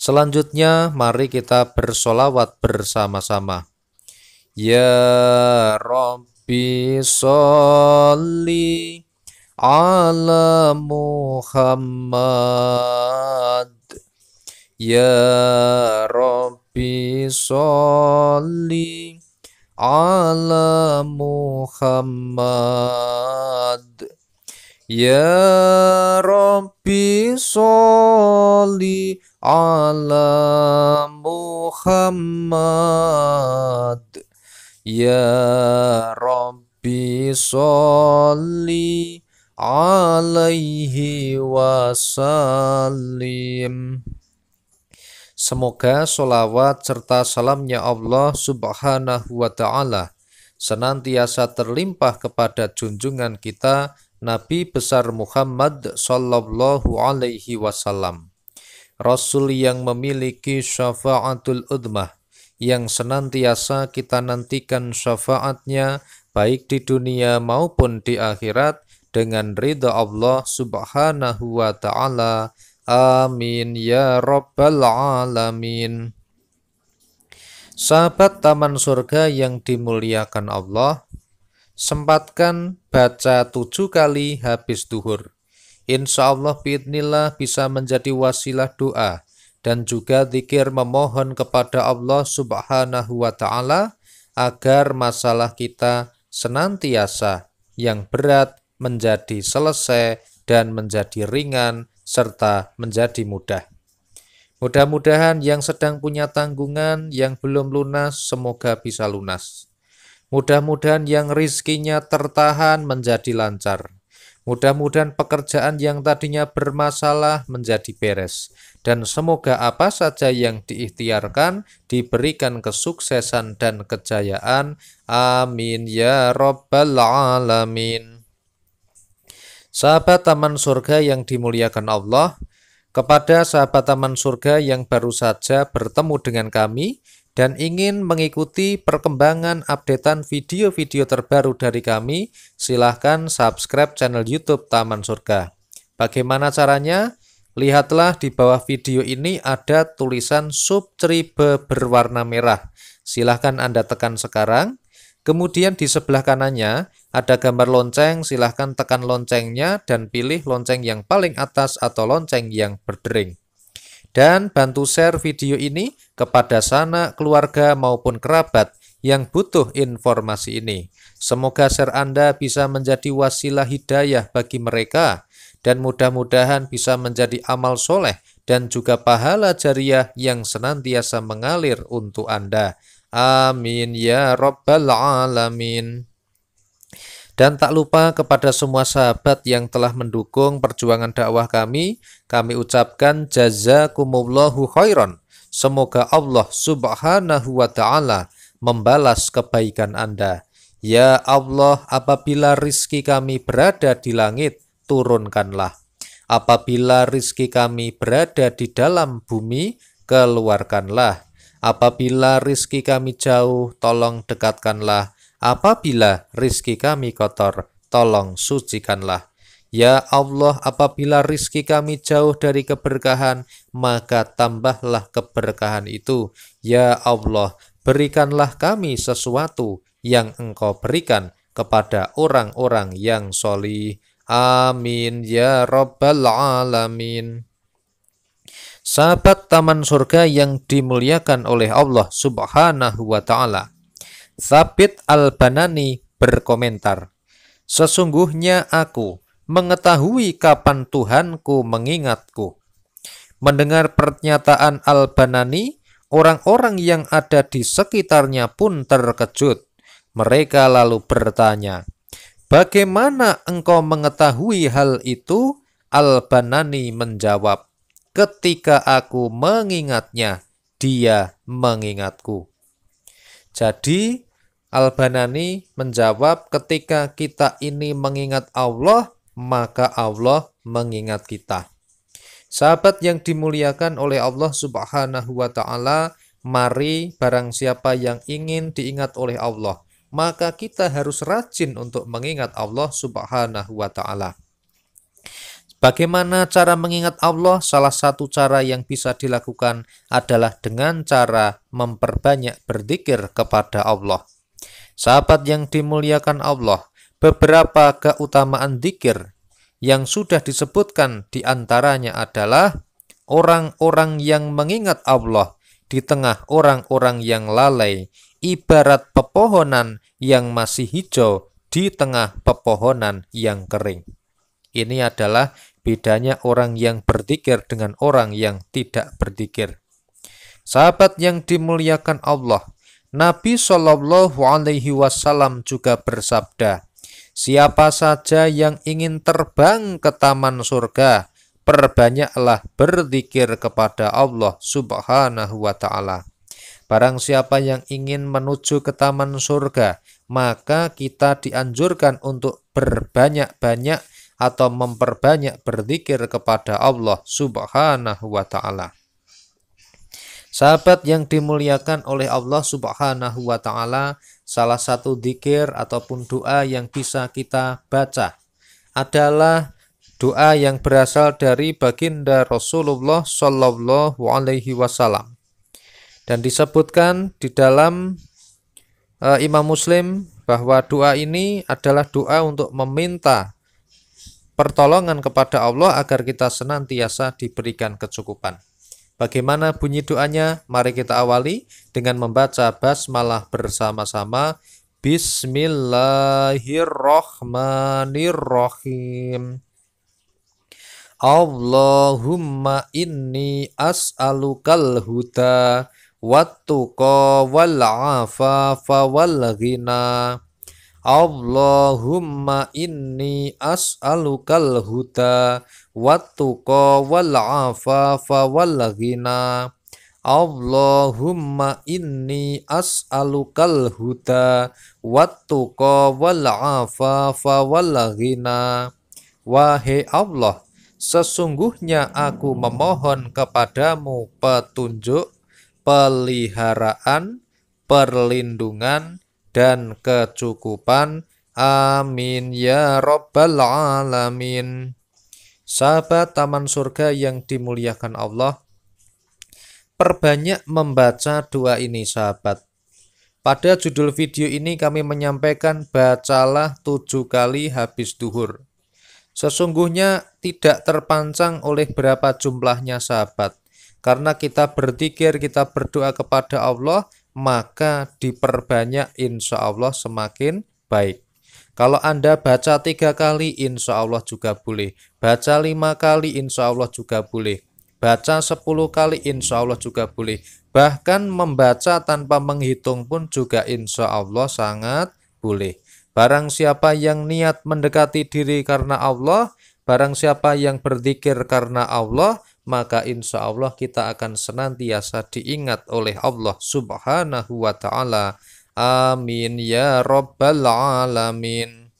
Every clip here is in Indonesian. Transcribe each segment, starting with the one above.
Selanjutnya mari kita bersolawat bersama-sama. Ya Rabbi Salli ala Muhammad Ya Rabbi Salli ala Muhammad Ya Rabbi sholli على Muhammad ya Rabbi صل alaihi wasallim. Semoga sholawat serta salamnya Allah subhanahu wa ta'ala senantiasa terlimpah kepada junjungan kita Nabi besar Muhammad sallallahu alaihi wasallam Rasul yang memiliki syafaatul udmah, yang senantiasa kita nantikan syafaatnya baik di dunia maupun di akhirat dengan ridha Allah subhanahu wa ta'ala. Amin ya rabbal alamin. Sahabat taman surga yang dimuliakan Allah, sempatkan baca tujuh kali habis duhur. Insya Allah fitnillah bisa menjadi wasilah doa dan juga zikir memohon kepada Allah subhanahu wa ta'ala agar masalah kita senantiasa yang berat menjadi selesai dan menjadi ringan serta menjadi mudah. Mudah-mudahan yang sedang punya tanggungan yang belum lunas semoga bisa lunas. Mudah-mudahan yang rizkinya tertahan menjadi lancar. Mudah-mudahan pekerjaan yang tadinya bermasalah menjadi beres, dan semoga apa saja yang diikhtiarkan diberikan kesuksesan dan kejayaan. Amin ya Rabbal 'Alamin. Sahabat Taman Surga yang dimuliakan Allah, kepada sahabat Taman Surga yang baru saja bertemu dengan kami, dan ingin mengikuti perkembangan updatean video-video terbaru dari kami, silahkan subscribe channel YouTube Taman Surga. Bagaimana caranya? Lihatlah di bawah video ini ada tulisan Subscribe berwarna merah. Silahkan Anda tekan sekarang. Kemudian di sebelah kanannya ada gambar lonceng, silahkan tekan loncengnya dan pilih lonceng yang paling atas atau lonceng yang berdering dan bantu share video ini kepada sanak, keluarga, maupun kerabat yang butuh informasi ini. Semoga share Anda bisa menjadi wasilah hidayah bagi mereka dan mudah-mudahan bisa menjadi amal soleh dan juga pahala jariah yang senantiasa mengalir untuk Anda. Amin ya Rabbal Alamin. Dan tak lupa kepada semua sahabat yang telah mendukung perjuangan dakwah kami, kami ucapkan jazakumullahu khairan. Semoga Allah subhanahu wa ta'ala membalas kebaikan Anda. Ya Allah, apabila rizki kami berada di langit, turunkanlah. Apabila rizki kami berada di dalam bumi, keluarkanlah. Apabila rizki kami jauh, tolong dekatkanlah. Apabila rizki kami kotor, tolong sucikanlah. Ya Allah, apabila rizki kami jauh dari keberkahan, maka tambahlah keberkahan itu. Ya Allah, berikanlah kami sesuatu yang engkau berikan kepada orang-orang yang soli. Amin ya Rabbal Alamin. Sahabat taman surga yang dimuliakan oleh Allah Subhanahu wa Ta'ala, Sabit al-Banani berkomentar, Sesungguhnya aku mengetahui kapan Tuhanku mengingatku. Mendengar pernyataan Al-Banani, orang-orang yang ada di sekitarnya pun terkejut. Mereka lalu bertanya, Bagaimana engkau mengetahui hal itu? Al-Banani menjawab, Ketika aku mengingatnya, dia mengingatku. Jadi, Al-Banani menjawab, ketika kita ini mengingat Allah, maka Allah mengingat kita. Sahabat yang dimuliakan oleh Allah Subhanahu wa taala, mari barang siapa yang ingin diingat oleh Allah, maka kita harus rajin untuk mengingat Allah Subhanahu wa taala. Bagaimana cara mengingat Allah? Salah satu cara yang bisa dilakukan adalah dengan cara memperbanyak berzikir kepada Allah. Sahabat yang dimuliakan Allah, beberapa keutamaan dikir yang sudah disebutkan diantaranya adalah orang-orang yang mengingat Allah di tengah orang-orang yang lalai, ibarat pepohonan yang masih hijau di tengah pepohonan yang kering. Ini adalah bedanya orang yang berdikir dengan orang yang tidak berdikir. Sahabat yang dimuliakan Allah, Nabi Shallallahu Alaihi Wasallam juga bersabda, Siapa saja yang ingin terbang ke taman surga, perbanyaklah berzikir kepada Allah Subhanahu wa taala. Barang siapa yang ingin menuju ke taman surga, maka kita dianjurkan untuk berbanyak-banyak atau memperbanyak berzikir kepada Allah Subhanahu wa taala. Sahabat yang dimuliakan oleh Allah Subhanahu wa taala, salah satu dikir ataupun doa yang bisa kita baca adalah doa yang berasal dari baginda Rasulullah Shallallahu alaihi wasallam. Dan disebutkan di dalam e, Imam Muslim bahwa doa ini adalah doa untuk meminta pertolongan kepada Allah agar kita senantiasa diberikan kecukupan. Bagaimana bunyi doanya? Mari kita awali dengan membaca basmalah bersama-sama. Bismillahirrohmanirrohim. Allahumma inni as'alukal huda wattuqa wal afafa wal ghina Allahumma inni as'alukal huda wattuqa wal afafa wal ghina Allahumma inni as'alukal huda wattuqa wal afafa wal ghina Wahai Allah sesungguhnya aku memohon kepadamu petunjuk peliharaan perlindungan dan kecukupan. Amin ya robbal Alamin. Sahabat taman surga yang dimuliakan Allah, perbanyak membaca doa ini sahabat. Pada judul video ini kami menyampaikan bacalah tujuh kali habis duhur. Sesungguhnya tidak terpancang oleh berapa jumlahnya sahabat. Karena kita berzikir, kita berdoa kepada Allah, maka diperbanyak insya Allah semakin baik. Kalau Anda baca tiga kali, insya Allah juga boleh. Baca lima kali, insya Allah juga boleh. Baca sepuluh kali, insya Allah juga boleh. Bahkan membaca tanpa menghitung pun juga insya Allah sangat boleh. Barang siapa yang niat mendekati diri karena Allah, barang siapa yang berzikir karena Allah, maka insya Allah kita akan senantiasa diingat oleh Allah Subhanahu wa Ta'ala. Amin ya Rabbal 'Alamin.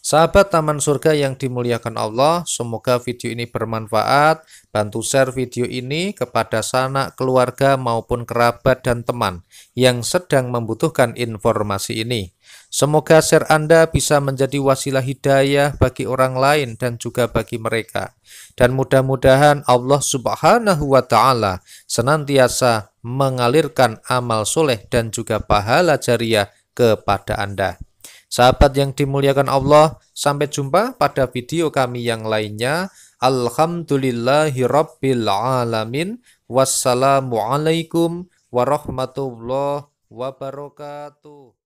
Sahabat Taman Surga yang dimuliakan Allah, semoga video ini bermanfaat. Bantu share video ini kepada sanak, keluarga, maupun kerabat dan teman yang sedang membutuhkan informasi ini. Semoga share Anda bisa menjadi wasilah hidayah bagi orang lain dan juga bagi mereka. Dan mudah-mudahan Allah Subhanahu wa Ta'ala senantiasa mengalirkan amal soleh dan juga pahala jariah kepada Anda. Sahabat yang dimuliakan Allah, sampai jumpa pada video kami yang lainnya. Alhamdulillahirrabbilalamin. Wassalamualaikum warahmatullahi wabarakatuh.